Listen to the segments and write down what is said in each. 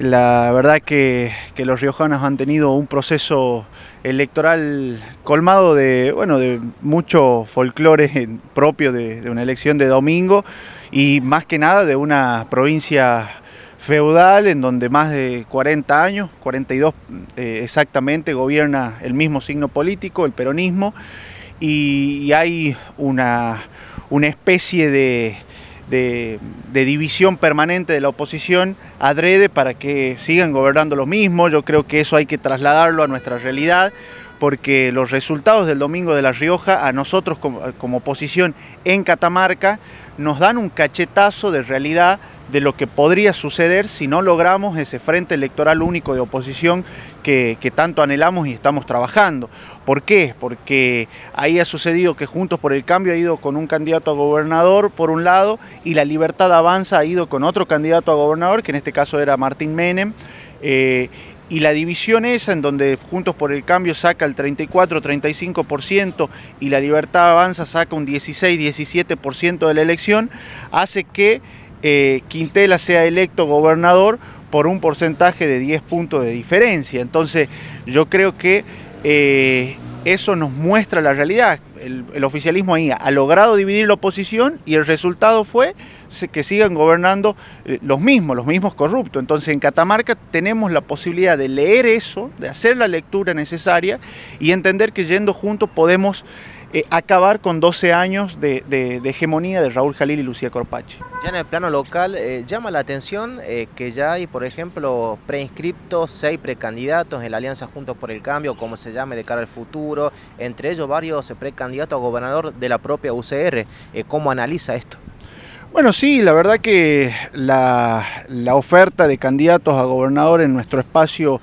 La verdad que, los riojanos han tenido un proceso electoral colmado de, bueno, de mucho folclore propio de, una elección de domingo y más que nada de una provincia feudal en donde más de 40 años, 42 eh, exactamente, gobierna el mismo signo político, el peronismo, y, hay una especie de de, división permanente de la oposición adrede para que sigan gobernando lo mismo, Yo creo que eso hay que trasladarlo a nuestra realidad porque los resultados del domingo de La Rioja a nosotros como, oposición en Catamarca nos dan un cachetazo de realidad de lo que podría suceder si no logramos ese frente electoral único de oposición que, tanto anhelamos y estamos trabajando. ¿Por qué? Porque ahí ha sucedido que Juntos por el Cambio ha ido con un candidato a gobernador por un lado y la Libertad Avanza ha ido con otro candidato a gobernador, que en este caso era Martín Menem. Eh, y la división esa en donde Juntos por el Cambio saca el 34-35% y la Libertad Avanza saca un 16-17% de la elección, hace que eh, Quintela sea electo gobernador por un porcentaje de 10 puntos de diferencia. Entonces yo creo que eh, eso nos muestra la realidad. El, oficialismo ahí ha logrado dividir la oposición y el resultado fue que sigan gobernando eh, los mismos, los mismos corruptos. Entonces en Catamarca tenemos la posibilidad de leer eso, de hacer la lectura necesaria y entender que yendo juntos podemos eh, acabar con 12 años de, hegemonía de Raúl Jalil y Lucía Corpache. Ya en el plano local eh, llama la atención eh, que ya hay, por ejemplo, preinscriptos, seis precandidatos en la Alianza Juntos por el Cambio, como se llame de cara al futuro, entre ellos varios precandidatos a gobernador de la propia UCR. ¿Cómo analiza esto? Bueno, sí, la verdad que la, la oferta de candidatos a gobernador en nuestro espacio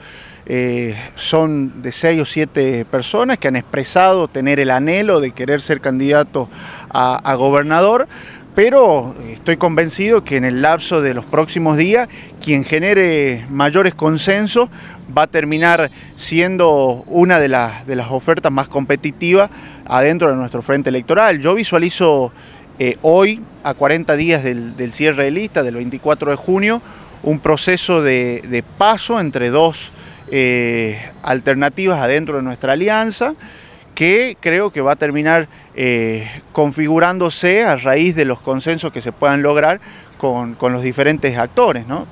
eh, son de seis o siete personas que han expresado tener el anhelo de querer ser candidato a, gobernador, pero estoy convencido que en el lapso de los próximos días quien genere mayores consensos va a terminar siendo una de las, de las ofertas más competitivas adentro de nuestro frente electoral. Yo visualizo eh, hoy, a 40 días del, cierre de lista, del 24 de junio, un proceso de paso entre dos eh, alternativas adentro de nuestra alianza que creo que va a terminar eh, configurándose a raíz de los consensos que se puedan lograr con, los diferentes actores. ¿no?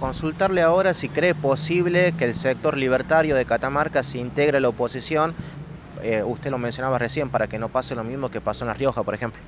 Consultarle ahora si cree posible que el sector libertario de Catamarca se integre a la oposición eh, usted lo mencionaba recién, para que no pase lo mismo que pasó en La Rioja, por ejemplo.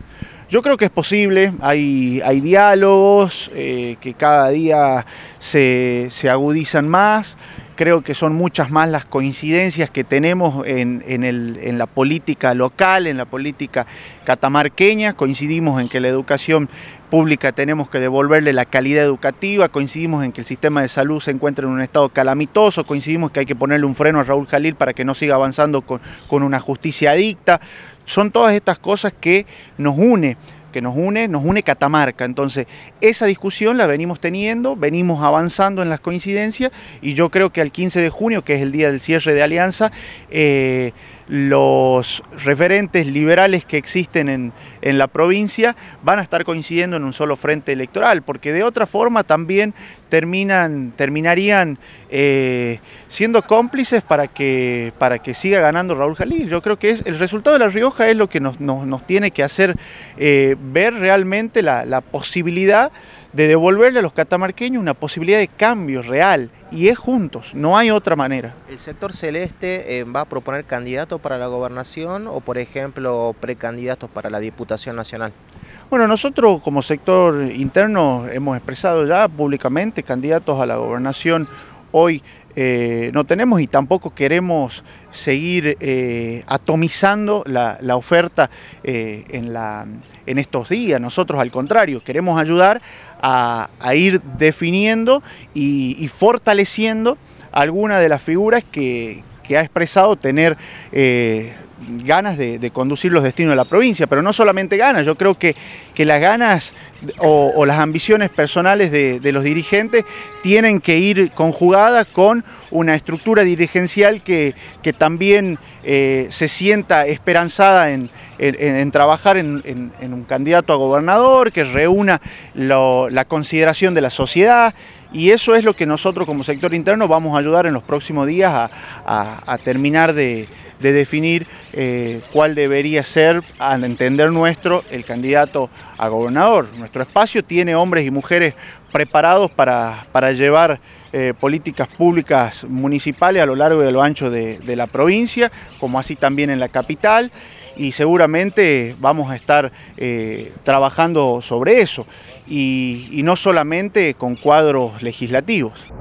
Yo creo que es posible, hay, diálogos que cada día se agudizan más. Creo que son muchas más las coincidencias que tenemos en, la política local, en la política catamarqueña. Coincidimos en que la educación pública tenemos que devolverle la calidad educativa, coincidimos en que el sistema de salud se encuentra en un estado calamitoso, coincidimos que hay que ponerle un freno a Raúl Jalil para que no siga avanzando con, con una justicia adicta. Son todas estas cosas que nos une que nos une, nos une Catamarca. Entonces, esa discusión la venimos teniendo, venimos avanzando en las coincidencias y yo creo que al 15 de junio, que es el día del cierre de alianza, eh, los referentes liberales que existen en, la provincia van a estar coincidiendo en un solo frente electoral, porque de otra forma también terminan, terminarían eh, siendo cómplices para que, para que siga ganando Raúl Jalil. Yo creo que es, el resultado de La Rioja es lo que nos, tiene que hacer eh, ver realmente la, la posibilidad de devolverle a los catamarqueños una posibilidad de cambio real y es juntos, no hay otra manera. ¿El sector celeste eh, va a proponer candidatos para la gobernación o, por ejemplo, precandidatos para la Diputación Nacional? Bueno, nosotros como sector interno hemos expresado ya públicamente candidatos a la gobernación hoy eh, no tenemos y tampoco queremos seguir eh, atomizando la, oferta eh, en, la, en, estos días. Nosotros al contrario, queremos ayudar a, ir definiendo y, fortaleciendo algunas de las figuras que, que ha expresado tener ganas de, conducir los destinos de la provincia, pero no solamente ganas, yo creo que, que las ganas o, las ambiciones personales de, los dirigentes tienen que ir conjugadas con una estructura dirigencial que, que también eh, se sienta esperanzada en, trabajar en, un candidato a gobernador, que reúna la consideración de la sociedad. Y eso es lo que nosotros como sector interno vamos a ayudar en los próximos días a terminar de, de definir eh, cuál debería ser, a entender nuestro, el candidato a gobernador. Nuestro espacio tiene hombres y mujeres preparados para, llevar eh, políticas públicas municipales a lo largo y a lo ancho de, la provincia, como así también en la capital, y seguramente vamos a estar eh, trabajando sobre eso, y no solamente con cuadros legislativos.